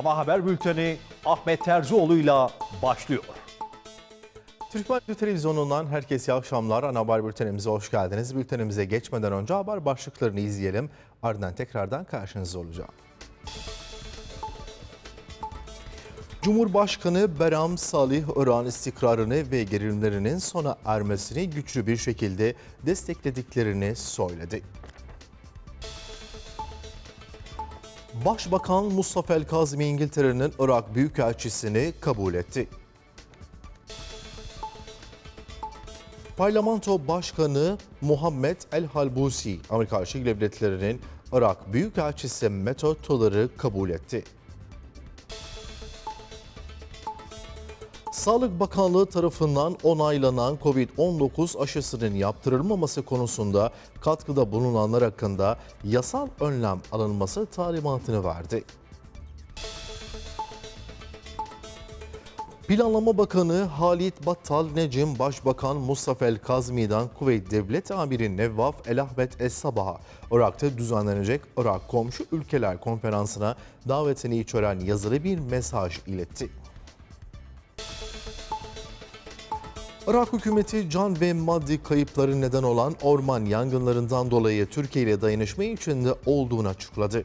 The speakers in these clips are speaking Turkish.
Ama haber bülteni Ahmet Terzioğlu'yla başlıyor. Türk Radyo Televizyonu'ndan herkese iyi akşamlar. Ana Haber Bültenimize hoş geldiniz. Bültenimize geçmeden önce haber başlıklarını izleyelim. Ardından tekrardan karşınızda olacağım. Cumhurbaşkanı Beram Salih Iran istikrarını ve gerilimlerinin sona ermesini güçlü bir şekilde desteklediklerini söyledi. Başbakan Mustafa El Kazmi İngiltere'nin Irak Büyükelçisini kabul etti. Parlamento Başkanı Muhammed El Halbusi, Amerika Birleşik Devletleri'nin Irak Büyükelçisi Metod Toller'ı kabul etti. Sağlık Bakanlığı tarafından onaylanan COVID-19 aşısının yaptırılmaması konusunda katkıda bulunanlar hakkında yasal önlem alınması talimatını verdi. Planlama Bakanı Halit Battal Necim, Başbakan Mustafa El Kazmi'den Kuveyt Devlet Amiri Nevvaf Elahmet Es Sabah'a Irak'ta düzenlenecek Irak Komşu Ülkeler Konferansı'na davetini içeren yazılı bir mesaj iletti. Irak hükümeti can ve maddi kayıpları neden olan orman yangınlarından dolayı Türkiye ile dayanışma içinde olduğunu açıkladı.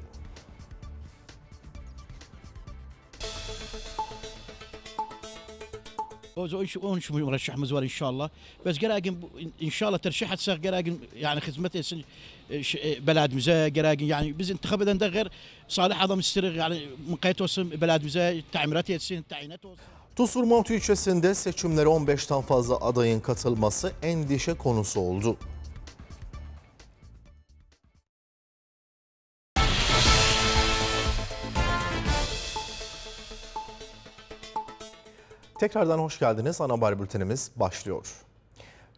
ونش مرشح مزور ان شاء الله بس قراقن ان شاء الله ترشيح تسغ قراقن يعني خدمته بلد مزا قراقن يعني بز انتخاب ده غير صالح عظم السرق يعني من قيتوس بلد مزا تعميرات تعييناته Tusurmontu ilçesinde seçimlere 15'ten fazla adayın katılması endişe konusu oldu. Tekrardan hoş geldiniz. Ana haber bültenimiz başlıyor.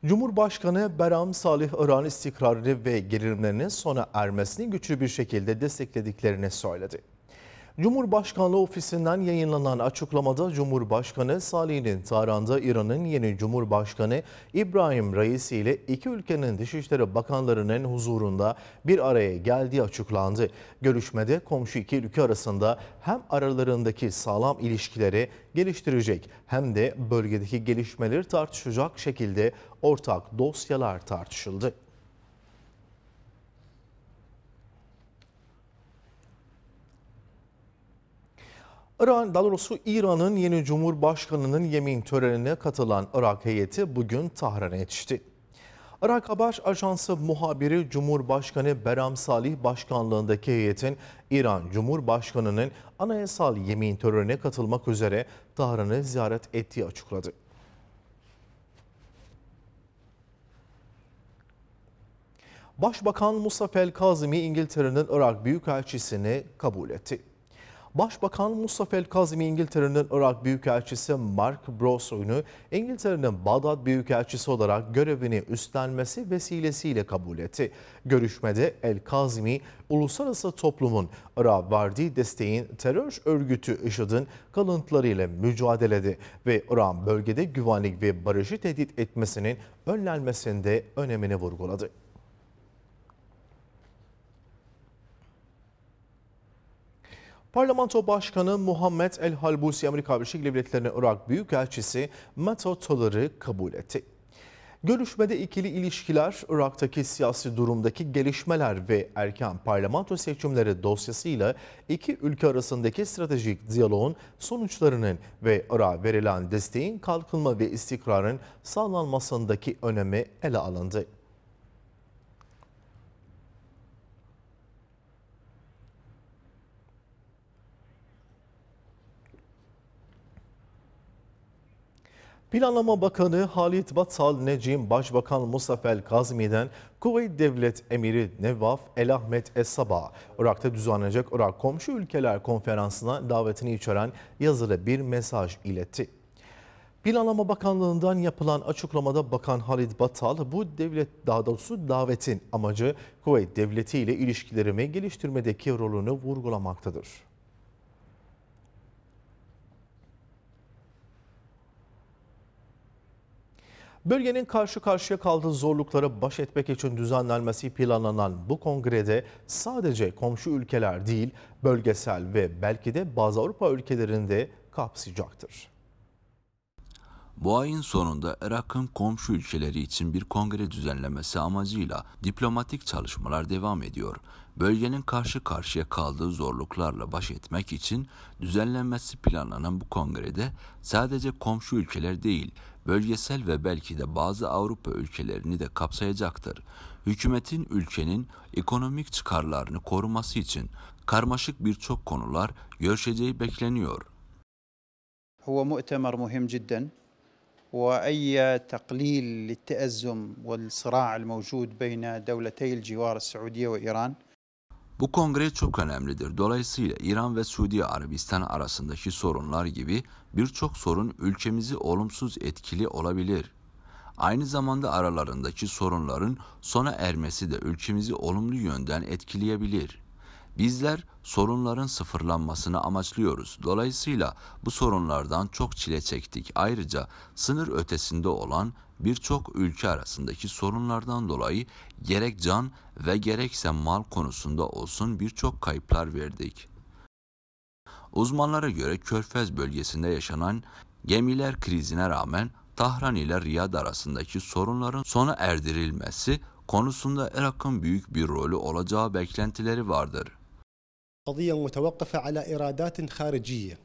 Cumhurbaşkanı Beram Salih İran istikrarı ve gelirlerinin sona ermesini güçlü bir şekilde desteklediklerini söyledi. Cumhurbaşkanlığı ofisinden yayınlanan açıklamada Cumhurbaşkanı Salih'in Tahran'da İran'ın yeni Cumhurbaşkanı İbrahim Raisi ile iki ülkenin Dışişleri Bakanlarının huzurunda bir araya geldiği açıklandı. Görüşmede komşu iki ülke arasında hem aralarındaki sağlam ilişkileri geliştirecek hem de bölgedeki gelişmeleri tartışacak şekilde ortak dosyalar tartışıldı. İran, daha doğrusu İran'ın yeni Cumhurbaşkanı'nın yemin törenine katılan Irak heyeti bugün Tahran'a yetişti. Irak Haber Ajansı muhabiri Cumhurbaşkanı Beram Salih başkanlığındaki heyetin İran Cumhurbaşkanı'nın anayasal yemin törenine katılmak üzere Tahran'ı ziyaret ettiği açıkladı. Başbakan Mustafa El Kazimi İngiltere'nin Irak Büyükelçisini kabul etti. Başbakan Mustafa El-Kazmi İngiltere'nin Irak Büyükelçisi Mark Brosoy'unu İngiltere'nin Bağdat Büyükelçisi olarak görevini üstlenmesi vesilesiyle kabul etti. Görüşmede El-Kazmi, uluslararası toplumun Irak verdiği desteğin terör örgütü IŞİD'in kalıntılarıyla mücadelede ve Irak bölgede güvenlik ve barışı tehdit etmesinin önlenmesinde önemini vurguladı. Parlamento Başkanı Muhammed El Halbusi Amerika Birleşik Devletleri'nin Irak Büyükelçisi Mato Tolar'ı kabul etti. Görüşmede ikili ilişkiler, Irak'taki siyasi durumdaki gelişmeler ve erken parlamento seçimleri dosyasıyla iki ülke arasındaki stratejik diyaloğun sonuçlarının ve Irak'a verilen desteğin kalkınma ve istikrarın sağlanmasındaki önemi ele alındı. Planlama Bakanı Halit Batal Necim, Başbakan Mustafa Kazmi'den Kuveyt Devlet Emiri Nevaf El Ahmet Es Sabah, Irak'ta düzenlenecek Irak Komşu Ülkeler Konferansı'na davetini içeren yazılı bir mesaj iletti. Planlama Bakanlığı'ndan yapılan açıklamada Bakan Halit Batal bu devlet daha doğrusu davetin amacı Kuveyt Devleti ile ilişkilerimi geliştirmedeki rolünü vurgulamaktadır. Bölgenin karşı karşıya kaldığı zorlukları baş etmek için düzenlenmesi planlanan bu kongrede sadece komşu ülkeler değil, bölgesel ve belki de bazı Avrupa ülkelerinde kapsayacaktır. Bu ayın sonunda Irak'ın komşu ülkeleri için bir kongre düzenlemesi amacıyla diplomatik çalışmalar devam ediyor. Bölgenin karşı karşıya kaldığı zorluklarla baş etmek için düzenlenmesi planlanan bu kongrede sadece komşu ülkeler değil, bölgesel ve belki de bazı Avrupa ülkelerini de kapsayacaktır. Hükümetin ülkenin ekonomik çıkarlarını koruması için karmaşık birçok konular görüşeceği bekleniyor. هو مؤتمر مهم جدا واي تقليل للتأزم والصراع الموجود بين دولتي الجوار السعودية وإيران bu kongre çok önemlidir. Dolayısıyla İran ve Suudi Arabistan arasındaki sorunlar gibi birçok sorun ülkemizi olumsuz etkili olabilir. Aynı zamanda aralarındaki sorunların sona ermesi de ülkemizi olumlu yönden etkileyebilir. Bizler sorunların sıfırlanmasını amaçlıyoruz. Dolayısıyla bu sorunlardan çok çile çektik. Ayrıca sınır ötesinde olan birçok ülke arasındaki sorunlardan dolayı gerek can ve gerekse mal konusunda olsun birçok kayıplar verdik. Uzmanlara göre Körfez bölgesinde yaşanan gemiler krizine rağmen Tahran ile Riyad arasındaki sorunların sona erdirilmesi konusunda Irak'ın büyük bir rolü olacağı beklentileri vardır. قضية متوقفة على إرادات خارجية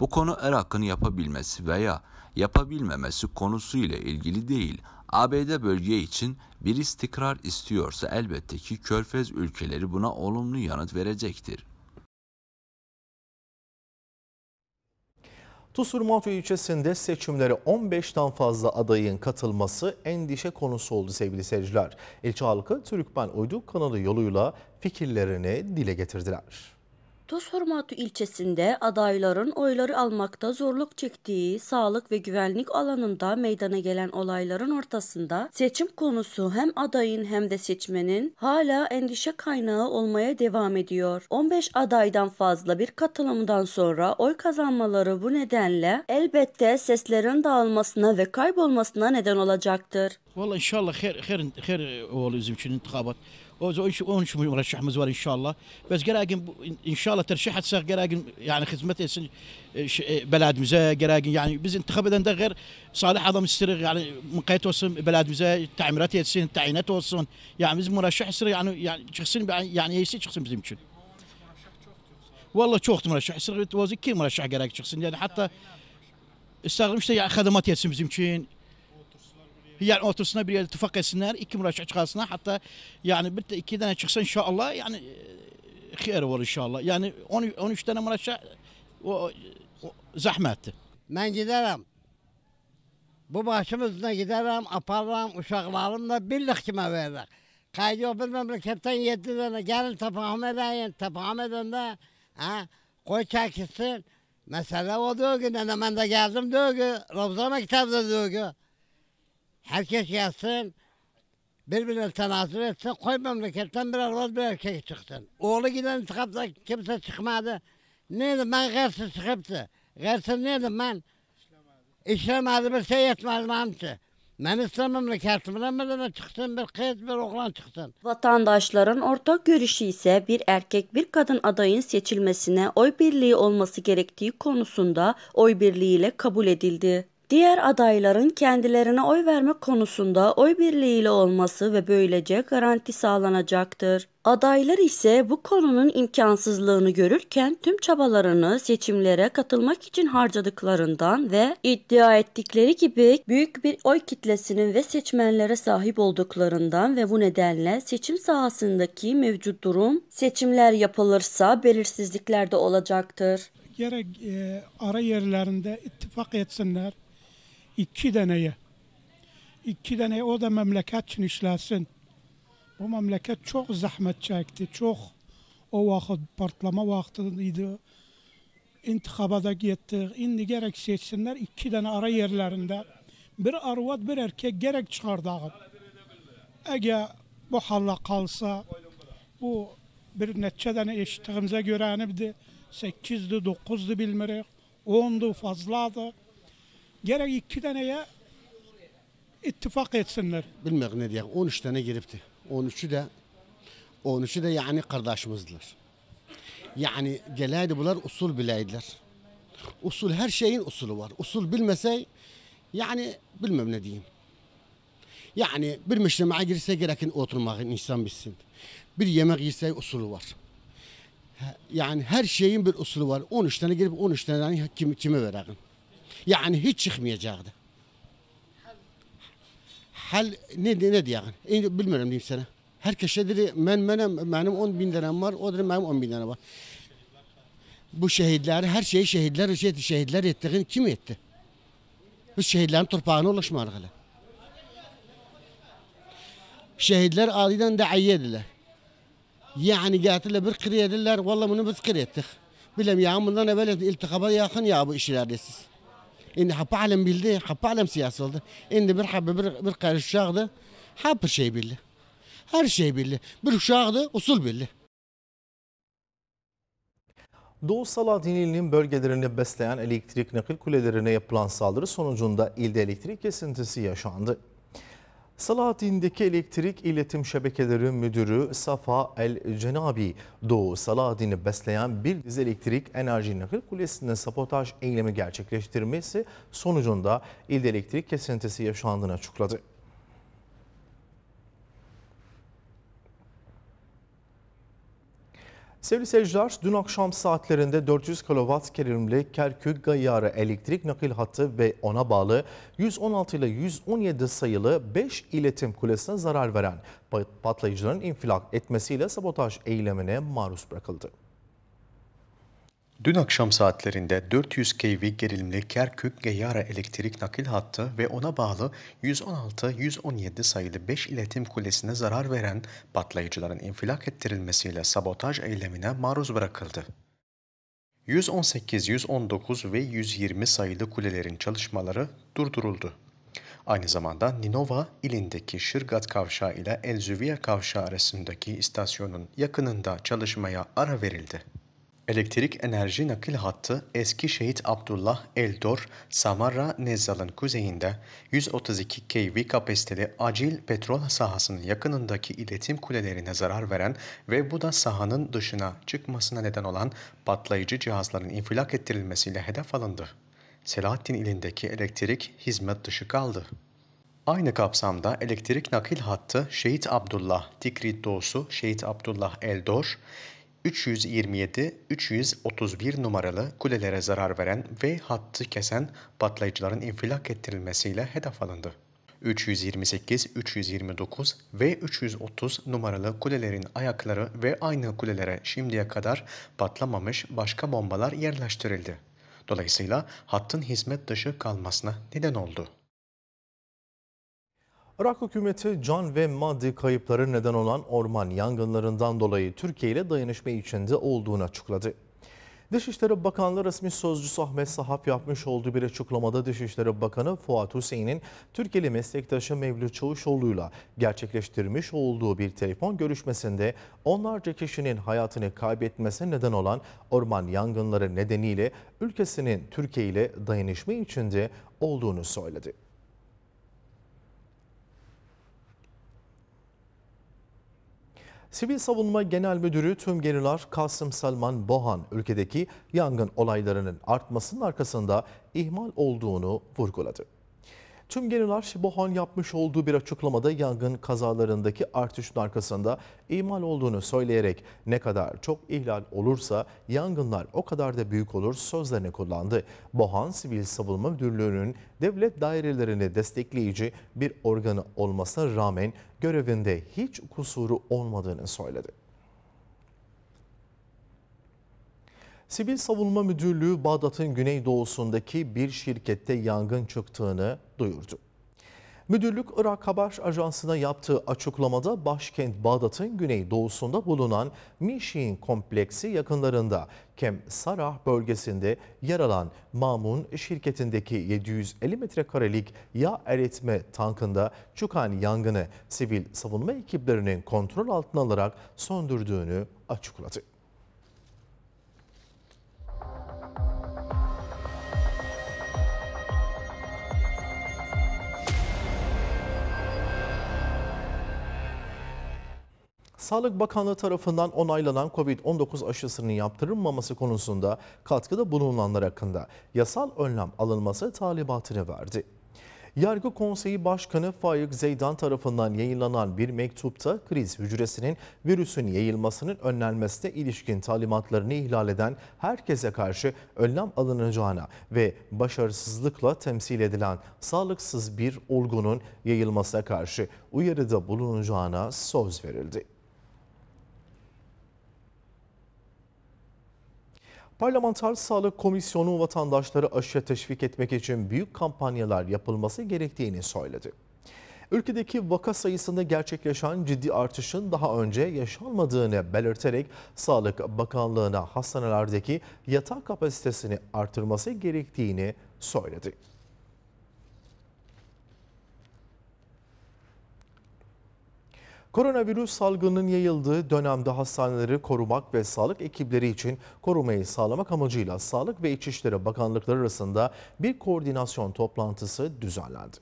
bu konu Irak'ın er yapabilmesi veya yapabilmemesi konusu ile ilgili değil. ABD bölge için bir istikrar istiyorsa elbette ki Körfez ülkeleri buna olumlu yanıt verecektir. Tusurmatu ilçesinde seçimlere 15'ten fazla adayın katılması endişe konusu oldu sevgili seyirciler. İlçe halkı Türkmen Uyduk kanalı yoluyla fikirlerini dile getirdiler. Toshormatu ilçesinde adayların oyları almakta zorluk çektiği sağlık ve güvenlik alanında meydana gelen olayların ortasında seçim konusu hem adayın hem de seçmenin hala endişe kaynağı olmaya devam ediyor. 15 adaydan fazla bir katılımdan sonra oy kazanmaları bu nedenle elbette seslerin dağılmasına ve kaybolmasına neden olacaktır. Valla inşallah her her her olacağız için intihabat. ونش مرشح مزوار ان شاء الله بس قراقن ان شاء الله ترشحت صار قراقن يعني خدمته إيه، بلاد مزا قراقن يعني بز انتخاب غير صالح عظم السرق يعني مقيت وصن بلاد مزا تعميرات يتسين تعيينات وصن يعني بز مرشح سر يعني يعني شخصين يعني يصير شخصين بزمشن والله شوخت مرشح سر وزي كي مرشح قراقن شخصين يعني حتى استغرب يعني خدمات يتسين بزمشن yani ortasına bir yere ittifak etsinler. iki müracaat çıkarsınlar. Hatta yani bir de iki tane çıksa inşallah yani e, hayır var inşallah. Yani 13 tane müracaat o, o zahmetti. Ben giderim. Bu başımızda giderim, aparım, uşaklarımla birlik kime veririk. Kaydı yok bir memleketten yedi tane gelin tepahım edin, tepahım edin de ha, koy çekilsin. Mesela o diyor ki, ben geldim diyor ki, Ravza Mektep'de diyor ki, Herkes yatsın. Birbirine tanazül etse koy memleketten bir arvaz bir erkek çıksın. Oğlu giden çıkıptı kimse çıkmadı. Neydi ben gersin çıkıptı. Gersin neydi ben? İşlemadı. bir şey yetmez amca. Ben istemem memleketimden birine çıksın bir kız bir oğlan çıksın. Vatandaşların ortak görüşü ise bir erkek bir kadın adayın seçilmesine oy birliği olması gerektiği konusunda oy birliğiyle kabul edildi diğer adayların kendilerine oy verme konusunda oy birliğiyle olması ve böylece garanti sağlanacaktır. Adaylar ise bu konunun imkansızlığını görürken tüm çabalarını seçimlere katılmak için harcadıklarından ve iddia ettikleri gibi büyük bir oy kitlesinin ve seçmenlere sahip olduklarından ve bu nedenle seçim sahasındaki mevcut durum seçimler yapılırsa belirsizliklerde olacaktır. Gerek e, ara yerlerinde ittifak etsinler, iki taneye. İki tane o da memleket için işlesin. Bu memleket çok zahmet çekti. Çok o vakit partlama vaktiydi. İntikaba da gittik. Şimdi gerek seçsinler iki tane ara yerlerinde. Bir arvat bir erkek gerek çıkardı. Ege bu halla kalsa bu bir neçe tane eşittiğimize göre hani bir de 8'di 9'du bilmirik 10'du fazladı gerek iki ya, ittifak etsinler. Bilmek ne diyeyim 13 tane giripti. 13'ü de 13'ü de yani kardeşimizdiler. Yani geleydi bunlar usul bileydiler. Usul her şeyin usulü var. Usul bilmesey yani bilmem ne diyeyim. Yani bir müştemeye girse gerekin oturmak insan bilsin. Bir yemek yirse usulü var. Yani her şeyin bir usulü var. 13 tane girip 13 tane kim, kime verelim. Yani hiç çıkmayacaktı. Hal ne, ne diyelim? Bilmiyorum diyeyim sana. Herkes şey dedi ben benim, benim 10 bin liram var, o dedi benim 10 bin liram var. Bu şehitler, her şeyi şehitler, şehit, şehitler ettiğin kim etti? Bu şehitlerin torpağına ulaşmalıyız. Şehitler adiden da dediler. Yani geldiler bir kırı dediler, vallahi bunu biz kırı ettik. Bilmem ya bundan evvel iltikaba yakın ya bu işler siz. Şimdi Hapalem bildi, Hapalem siyasi oldu. Şimdi bir hapı bir, bir karış uşağıdı, hapı şey bildi. Her şey belli. Bir uşağıdı, usul belli. Doğu Saladin bölgelerini besleyen elektrik nakil kulelerine yapılan saldırı sonucunda ilde elektrik kesintisi yaşandı. Saladin'deki elektrik iletim şebekeleri müdürü Safa El Cenabi, Doğu Saladin'i besleyen bir dizi elektrik enerji nakil kulesinde sabotaj eylemi gerçekleştirmesi sonucunda ilde elektrik kesintisi yaşandığını açıkladı. Sevgili seyirciler, dün akşam saatlerinde 400 kW gerilimli Kerkük Gayarı elektrik nakil hattı ve ona bağlı 116 ile 117 sayılı 5 iletim kulesine zarar veren patlayıcıların infilak etmesiyle sabotaj eylemine maruz bırakıldı. Dün akşam saatlerinde 400 kV gerilimli Kerkük-Geyara elektrik nakil hattı ve ona bağlı 116-117 sayılı 5 iletim kulesine zarar veren patlayıcıların infilak ettirilmesiyle sabotaj eylemine maruz bırakıldı. 118, 119 ve 120 sayılı kulelerin çalışmaları durduruldu. Aynı zamanda Ninova ilindeki Şırgat Kavşağı ile Elzüviye Kavşağı arasındaki istasyonun yakınında çalışmaya ara verildi. Elektrik Enerji Nakil Hattı eski şehit Abdullah Eldor, Samarra Nezzal'ın kuzeyinde 132 kV kapasiteli acil petrol sahasının yakınındaki iletim kulelerine zarar veren ve bu da sahanın dışına çıkmasına neden olan patlayıcı cihazların infilak ettirilmesiyle hedef alındı. Selahattin ilindeki elektrik hizmet dışı kaldı. Aynı kapsamda elektrik nakil hattı Şehit Abdullah Tikrit Doğusu Şehit Abdullah Eldor, 327-331 numaralı kulelere zarar veren ve hattı kesen patlayıcıların infilak ettirilmesiyle hedef alındı. 328, 329 ve 330 numaralı kulelerin ayakları ve aynı kulelere şimdiye kadar patlamamış başka bombalar yerleştirildi. Dolayısıyla hattın hizmet dışı kalmasına neden oldu. Irak hükümeti can ve maddi kayıpları neden olan orman yangınlarından dolayı Türkiye ile dayanışma içinde olduğunu açıkladı. Dışişleri Bakanlığı resmi sözcüsü Ahmet Sahap yapmış olduğu bir açıklamada Dışişleri Bakanı Fuat Hüseyin'in Türkiye'li meslektaşı Mevlüt Çavuşoğlu'yla gerçekleştirmiş olduğu bir telefon görüşmesinde onlarca kişinin hayatını kaybetmesine neden olan orman yangınları nedeniyle ülkesinin Türkiye ile dayanışma içinde olduğunu söyledi. Sivil Savunma Genel Müdürü Tümgeneral Kasım Salman Bohan ülkedeki yangın olaylarının artmasının arkasında ihmal olduğunu vurguladı. Tüm genelar, Bohan yapmış olduğu bir açıklamada yangın kazalarındaki artışın arkasında imal olduğunu söyleyerek ne kadar çok ihlal olursa yangınlar o kadar da büyük olur sözlerini kullandı. Bohan Sivil Savunma Müdürlüğü'nün devlet dairelerini destekleyici bir organı olmasına rağmen görevinde hiç kusuru olmadığını söyledi. Sivil Savunma Müdürlüğü Bağdat'ın güneydoğusundaki bir şirkette yangın çıktığını duyurdu. Müdürlük Irak Haber Ajansı'na yaptığı açıklamada başkent Bağdat'ın güneydoğusunda bulunan Mişin kompleksi yakınlarında Kem Sarah bölgesinde yer alan Mamun şirketindeki 750 metrekarelik yağ eritme tankında çıkan yangını sivil savunma ekiplerinin kontrol altına alarak söndürdüğünü açıkladı. Sağlık Bakanlığı tarafından onaylanan COVID-19 aşısının yaptırılmaması konusunda katkıda bulunanlar hakkında yasal önlem alınması talimatını verdi. Yargı Konseyi Başkanı Faik Zeydan tarafından yayınlanan bir mektupta kriz hücresinin virüsün yayılmasının önlenmesine ilişkin talimatlarını ihlal eden herkese karşı önlem alınacağına ve başarısızlıkla temsil edilen sağlıksız bir olgunun yayılmasına karşı uyarıda bulunacağına söz verildi. Parlamenter Sağlık Komisyonu vatandaşları aşıya teşvik etmek için büyük kampanyalar yapılması gerektiğini söyledi. Ülkedeki vaka sayısında gerçekleşen ciddi artışın daha önce yaşanmadığını belirterek Sağlık Bakanlığı'na hastanelerdeki yatak kapasitesini artırması gerektiğini söyledi. Koronavirüs salgının yayıldığı dönemde hastaneleri korumak ve sağlık ekipleri için korumayı sağlamak amacıyla Sağlık ve İçişleri Bakanlıkları arasında bir koordinasyon toplantısı düzenlendi.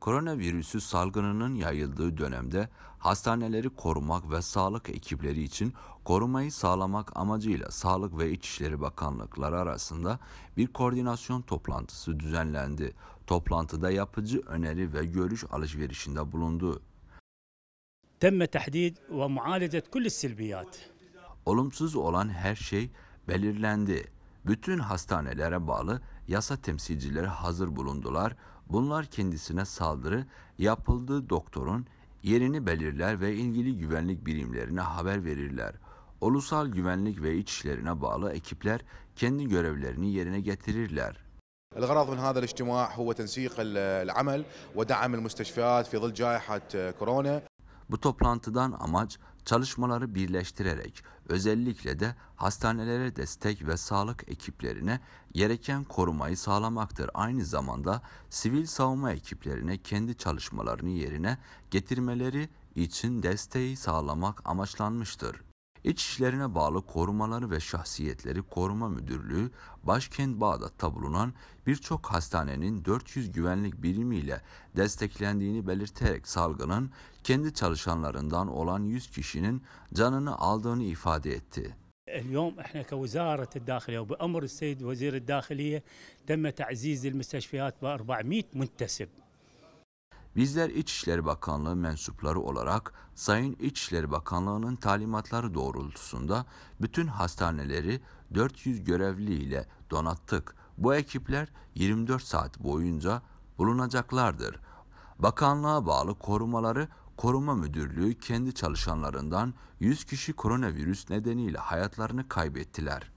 Koronavirüsü salgınının yayıldığı dönemde hastaneleri korumak ve sağlık ekipleri için korumayı sağlamak amacıyla Sağlık ve İçişleri Bakanlıkları arasında bir koordinasyon toplantısı düzenlendi. Toplantıda yapıcı öneri ve görüş alışverişinde bulundu. تم تحديد ومعالجة كل السلبيات Olumsuz olan her şey belirlendi. Bütün hastanelere bağlı yasa temsilcileri hazır bulundular. Bunlar kendisine saldırı yapıldığı doktorun yerini belirler ve ilgili güvenlik birimlerine haber verirler. Ulusal Güvenlik ve İçişlerine bağlı ekipler kendi görevlerini yerine getirirler. الغرض من هذا الاجتماع هو تنسيق العمل ودعم المستشفيات في ظل جائحة كورونا bu toplantıdan amaç çalışmaları birleştirerek özellikle de hastanelere destek ve sağlık ekiplerine gereken korumayı sağlamaktır. Aynı zamanda sivil savunma ekiplerine kendi çalışmalarını yerine getirmeleri için desteği sağlamak amaçlanmıştır. İçişlerine bağlı Korumaları ve Şahsiyetleri Koruma Müdürlüğü, başkent Bağdat'ta bulunan birçok hastanenin 400 güvenlik birimiyle desteklendiğini belirterek salgının kendi çalışanlarından olan 100 kişinin canını aldığını ifade etti. اليوم احنا كوزاره الداخليه وبامر السيد وزير الداخليه تم تعزيز المستشفيات ب 400 منتسب Bizler İçişleri Bakanlığı mensupları olarak Sayın İçişleri Bakanlığı'nın talimatları doğrultusunda bütün hastaneleri 400 görevli ile donattık. Bu ekipler 24 saat boyunca bulunacaklardır. Bakanlığa bağlı korumaları Koruma Müdürlüğü kendi çalışanlarından 100 kişi koronavirüs nedeniyle hayatlarını kaybettiler.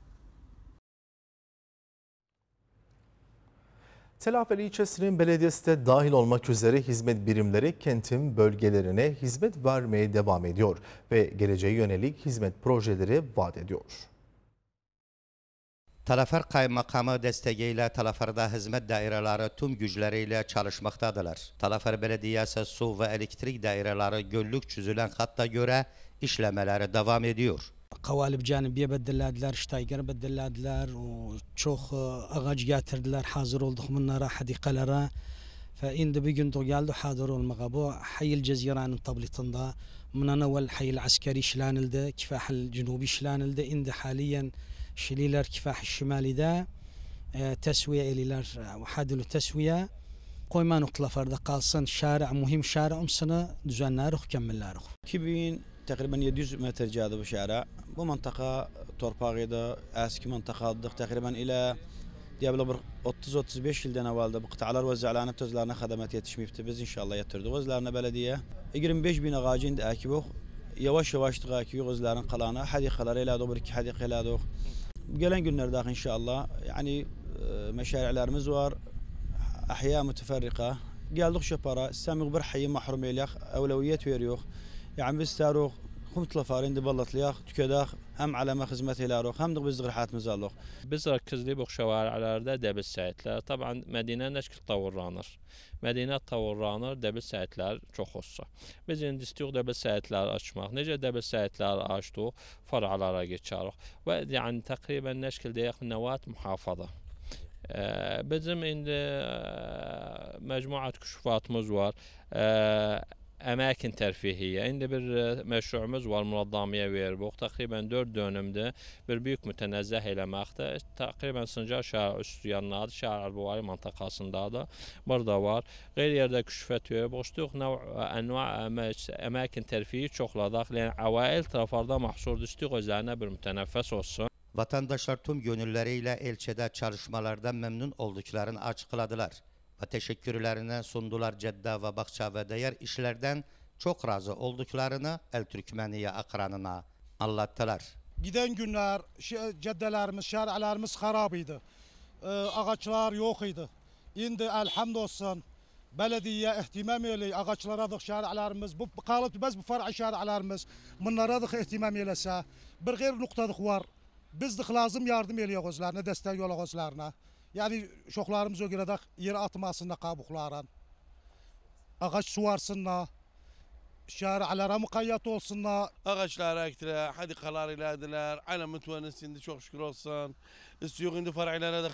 Telafeli ilçesinin belediyesi de dahil olmak üzere hizmet birimleri kentin bölgelerine hizmet vermeye devam ediyor ve geleceğe yönelik hizmet projeleri vaat ediyor. Talafer Kaymakamı desteğiyle Talafer'da hizmet daireleri tüm güçleriyle çalışmaktadırlar. Talafer Belediyesi su ve elektrik daireleri günlük çözülen hatta göre işlemeleri devam ediyor. قوالب جانبیه بەدلادلار شتایگەر بەدلادلار و چۆخ ئەغاجگاتردلار آه، راح دخمنەرە حەدیقەلەرە فإن بيجن تقال حاضر والمغابو حي الجزيران طبلتندا من أنا حي العسكري شلان الدا كفاح الجنوبي شلان الدا إند حاليا شليلر كفاح الشمالي دا آه، تسوية إليلر آه، وحادل تسوية قوي ما نقطة فرد قاصن شارع مهم شارع أمسنا دجان نارخ كمل نارخ كبين تقريبا يدوز متر جاذب وشارع بمنطقة torpağıydı. Eski mintaqadıq təqribən ilə deyə bilə bir 30-35 ildən əvvəldə bu qitələr vəzələnib özlərinə xədmət yetişməyibdi. Biz inşallah yatırdıq özlərinə bələdiyyə. 25 bin ağacı indi əkib yox. Yavaş-yavaş əkib yox özlərinin qalanı. Hədiqələr elədik, bir iki hədiq elədik. Gələn günlərdə inşallah, yəni e, məşariələrimiz var. Əhya mütəfərriqə. Gəldik Şəpara, İslam Müqbir Hayyi məhrum eləyək, əvləviyyət veririk. يعني بستاروخ خمت لفارين دي بلط لياخ تكداخ هم على ما خزمته لا روخ هم دغ بزغر حات مزالوخ بزغر كزلي بوخ شوارع على ردا دب السايت طبعا مدينة نشكل طور رانر مدينة طور رانر دب سايت لا چو خصة بز دبل سايت دب لا اشماخ نجا دبل سايت لا اشتو فرع على راقي تشاروخ يعني تقريبا نشكل دياخ نواة محافظة آه، بزم اند آه، مجموعة كشوفات مزوار أه əməkin tərfihiyyə. İndi bir e, məşruğumuz var Muraddaməyə veribuq. Təxribən 4 dönümdür. Bir böyük mütənəzzəh eləməkdir. Təxribən Sincar şəhər üstü yanındadır. Şəhər Ərbuvari məntəqəsindədir. Burada var. Qeyri yerdə küşfət veribuqduq. Növ ənva əməkin tərfihi çoxladıq. Yəni əvail tərəflərdə məhsul düşdük özlərinə bir mütənəffəs olsun. Vətəndaşlar tüm gönülləri ilə elçədə çalışmalardan məmnun olduqlarını açıqladılar. ve teşekkürlerini sundular Cedda ve Bakça ve diğer işlerden çok razı olduklarını El Türkmeniye akranına anlattılar. Giden günler caddelerimiz, şehirlerimiz harabıydı. Ee, ağaçlar yok idi. İndi elhamdolsun belediye ihtimam eli da şehirlerimiz. Bu kalıp biz bu far'a şehirlerimiz. Bunlaradık ihtimam elese. Bir gayr noktada var. Biz de lazım yardım eliyor gözlerine, destek yola gözlerine. Yəni uşaqlarımıza görə də yerə atmasınlar qabıqların. Ağac suvarsınlar. Şəralara müqayyət olsunlar. Ağacları əkdilər, hədikalar elədilər. Aləm mütəvənnisi indi çok şükür olsun. İstiyoq indi fərqlərə də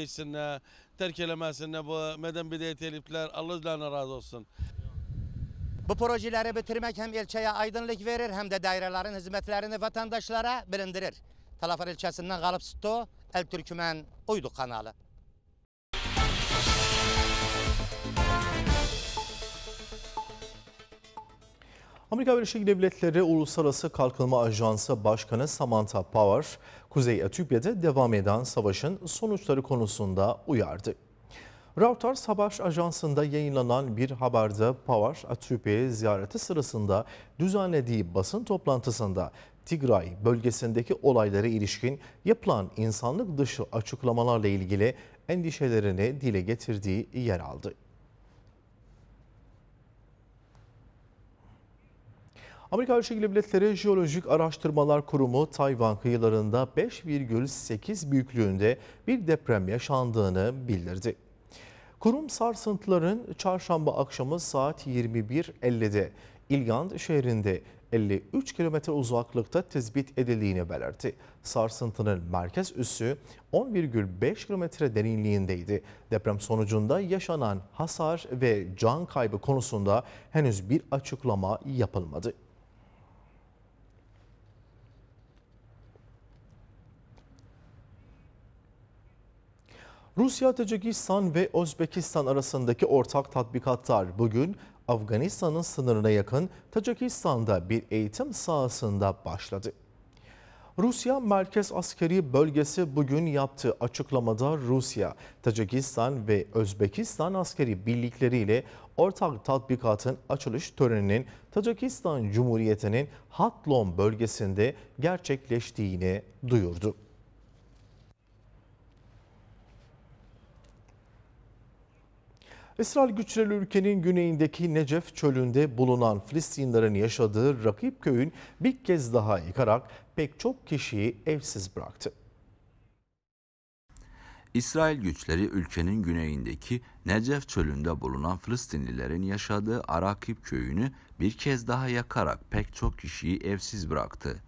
geçsinlər, tərk eləməsinlər. Bu mədən bidayət elibdilər. Allah üzlərinə razı olsun. Bu projeleri bitirmek hem ilçeye aydınlık verir hem de dairelerin hizmetlerini vatandaşlara bilindirir. Talafar ilçəsindən qalıb Sto, El Türkmən uydu kanalı. Amerika Birleşik Devletleri Uluslararası Kalkınma Ajansı Başkanı Samantha Power, Kuzey Etiyopya'da devam eden savaşın sonuçları konusunda uyardı. Reuters Haber Ajansı'nda yayınlanan bir haberde Power, Etiyopya'yı ziyareti sırasında düzenlediği basın toplantısında Tigray bölgesindeki olaylara ilişkin yapılan insanlık dışı açıklamalarla ilgili endişelerini dile getirdiği yer aldı. Amerika Birleşik Devletleri Jeolojik Araştırmalar Kurumu Tayvan kıyılarında 5,8 büyüklüğünde bir deprem yaşandığını bildirdi. Kurum sarsıntıların çarşamba akşamı saat 21.50'de İlgand şehrinde 53 kilometre uzaklıkta tespit edildiğini belirtti. Sarsıntının merkez üssü 10,5 kilometre derinliğindeydi. Deprem sonucunda yaşanan hasar ve can kaybı konusunda henüz bir açıklama yapılmadı. Rusya, Tacikistan ve Özbekistan arasındaki ortak tatbikatlar bugün Afganistan'ın sınırına yakın Tacikistan'da bir eğitim sahasında başladı. Rusya Merkez Askeri Bölgesi bugün yaptığı açıklamada Rusya, Tacikistan ve Özbekistan askeri birlikleriyle ortak tatbikatın açılış töreninin Tacikistan Cumhuriyeti'nin Hatlon bölgesinde gerçekleştiğini duyurdu. İsrail güçleri ülkenin güneyindeki Necef çölünde bulunan Filistinlerin yaşadığı rakip köyün bir kez daha yıkarak pek çok kişiyi evsiz bıraktı. İsrail güçleri ülkenin güneyindeki Necef çölünde bulunan Filistinlilerin yaşadığı Arakip köyünü bir kez daha yakarak pek çok kişiyi evsiz bıraktı.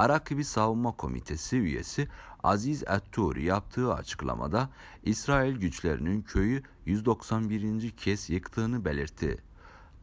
Arakibi Savunma Komitesi üyesi Aziz Etturi yaptığı açıklamada İsrail güçlerinin köyü 191. kez yıktığını belirtti.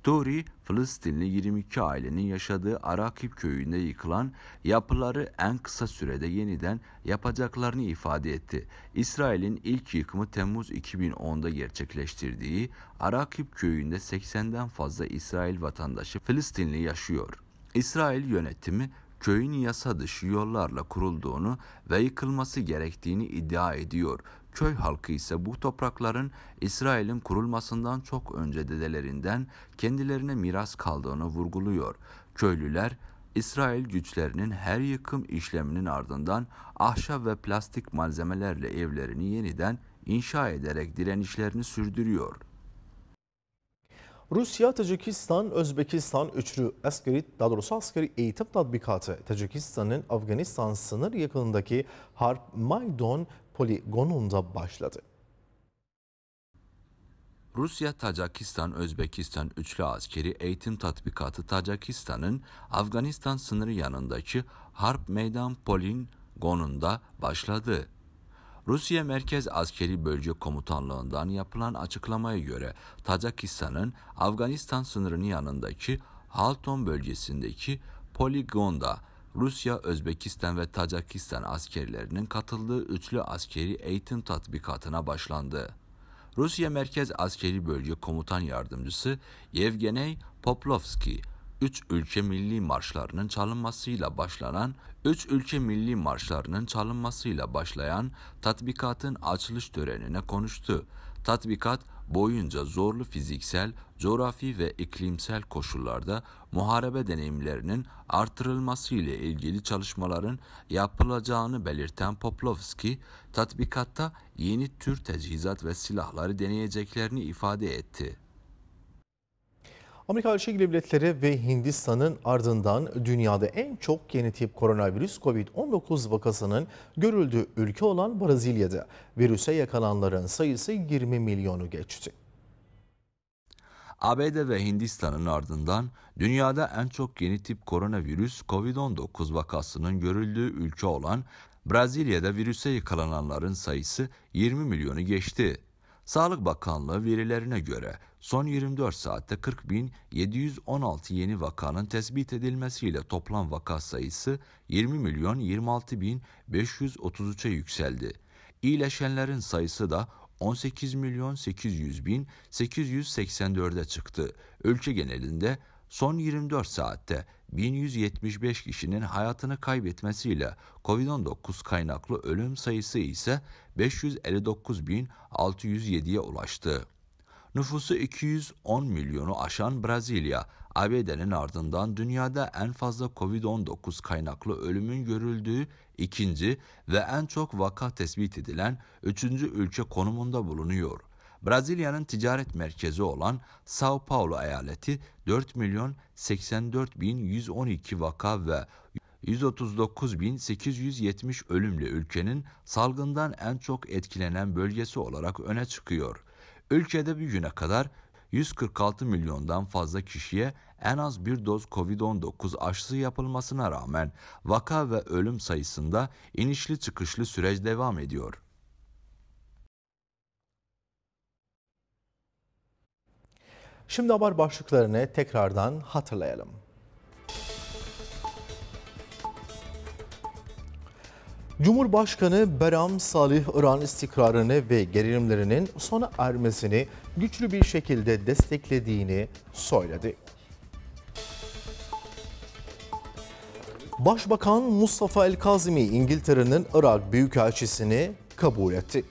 Turi, Filistinli 22 ailenin yaşadığı Arakip köyünde yıkılan yapıları en kısa sürede yeniden yapacaklarını ifade etti. İsrail'in ilk yıkımı Temmuz 2010'da gerçekleştirdiği Arakip köyünde 80'den fazla İsrail vatandaşı Filistinli yaşıyor. İsrail yönetimi köyün yasa dışı yollarla kurulduğunu ve yıkılması gerektiğini iddia ediyor. Köy halkı ise bu toprakların İsrail'in kurulmasından çok önce dedelerinden kendilerine miras kaldığını vurguluyor. Köylüler İsrail güçlerinin her yıkım işleminin ardından ahşap ve plastik malzemelerle evlerini yeniden inşa ederek direnişlerini sürdürüyor. Rusya, Tacikistan, Özbekistan üçlü askeri, daha doğrusu askeri eğitim tatbikatı Tacikistan'ın Afganistan sınır yakınındaki Harp Maydon poligonunda başladı. Rusya, Tacikistan, Özbekistan üçlü askeri eğitim tatbikatı Tacikistan'ın Afganistan sınırı yanındaki Harp Meydan Poligonunda başladı. Rusya Merkez Askeri Bölge Komutanlığı'ndan yapılan açıklamaya göre Tacikistan'ın Afganistan sınırının yanındaki Halton bölgesindeki poligonda Rusya, Özbekistan ve Tacikistan askerlerinin katıldığı üçlü askeri eğitim tatbikatına başlandı. Rusya Merkez Askeri Bölge Komutan Yardımcısı Yevgeney Poplovski, üç ülke milli marşlarının çalınmasıyla başlanan, üç ülke milli marşlarının çalınmasıyla başlayan tatbikatın açılış törenine konuştu. Tatbikat boyunca zorlu fiziksel, coğrafi ve iklimsel koşullarda muharebe deneyimlerinin artırılması ile ilgili çalışmaların yapılacağını belirten Poplovski, tatbikatta yeni tür tecihizat ve silahları deneyeceklerini ifade etti. Amerika Birleşik Devletleri ve Hindistan'ın ardından dünyada en çok yeni tip koronavirüs COVID-19 vakasının görüldüğü ülke olan Brezilya'da virüse yakalanların sayısı 20 milyonu geçti. ABD ve Hindistan'ın ardından dünyada en çok yeni tip koronavirüs COVID-19 vakasının görüldüğü ülke olan Brezilya'da virüse yakalananların sayısı 20 milyonu geçti. Sağlık Bakanlığı verilerine göre son 24 saatte 40.716 yeni vakanın tespit edilmesiyle toplam vaka sayısı 20.026.533'e yükseldi. İyileşenlerin sayısı da 18.800.884'e çıktı. Ülke genelinde son 24 saatte 1175 kişinin hayatını kaybetmesiyle COVID-19 kaynaklı ölüm sayısı ise 559.607'ye ulaştı. Nüfusu 210 milyonu aşan Brezilya, ABD'nin ardından dünyada en fazla COVID-19 kaynaklı ölümün görüldüğü ikinci ve en çok vaka tespit edilen üçüncü ülke konumunda bulunuyor. Brazilya'nın ticaret merkezi olan São Paulo eyaleti 4 milyon 84 bin 112 vaka ve 139 bin 870 ölümle ülkenin salgından en çok etkilenen bölgesi olarak öne çıkıyor. Ülkede bir güne kadar 146 milyondan fazla kişiye en az bir doz COVID-19 aşısı yapılmasına rağmen vaka ve ölüm sayısında inişli çıkışlı süreç devam ediyor. Şimdi haber başlıklarını tekrardan hatırlayalım. Cumhurbaşkanı Beram Salih İran istikrarını ve gerilimlerinin sona ermesini güçlü bir şekilde desteklediğini söyledi. Başbakan Mustafa El Kazimi İngiltere'nin Irak Büyükelçisini kabul etti.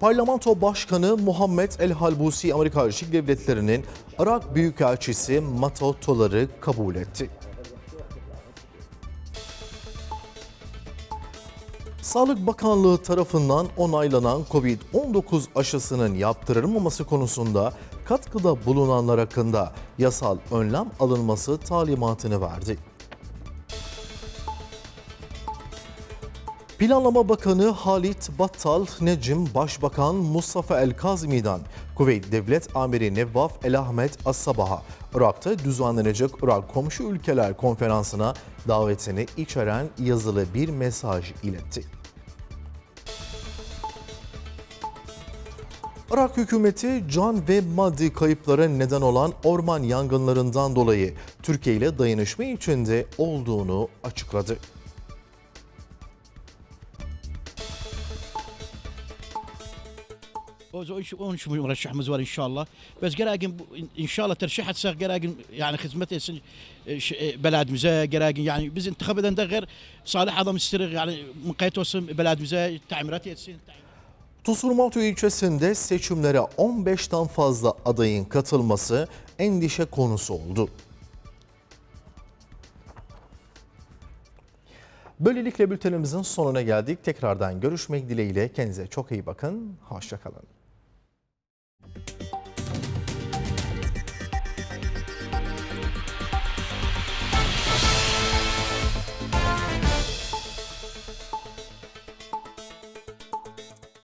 Parlamento Başkanı Muhammed El Halbusi Amerika Birleşik Devletleri'nin Irak Büyükelçisi Mato Tolar'ı kabul etti. Sağlık Bakanlığı tarafından onaylanan COVID-19 aşısının yaptırılmaması konusunda katkıda bulunanlar hakkında yasal önlem alınması talimatını verdi. Planlama Bakanı Halit Battal Necim, Başbakan Mustafa El Kazmi'den, Kuveyt Devlet Amiri Nevvaf El Ahmet As-Sabah'a, Irak'ta düzenlenecek Irak Komşu Ülkeler Konferansı'na davetini içeren yazılı bir mesaj iletti. Irak hükümeti can ve maddi kayıplara neden olan orman yangınlarından dolayı Türkiye ile dayanışma içinde olduğunu açıkladı. ونش مرشح مزوار ان شاء الله بس قراقن ان شاء الله ترشيحه صار قراقن يعني خدمته بلد مزا قراقن يعني بز انتخاب ده غير صالح adam istirik yani mukayetosun beledimize tamirat etsin. Tusurmaltı ilçesinde seçimlere 15'ten fazla adayın katılması endişe konusu oldu. Böylelikle bültenimizin sonuna geldik. Tekrardan görüşmek dileğiyle kendinize çok iyi bakın. Hoşçakalın.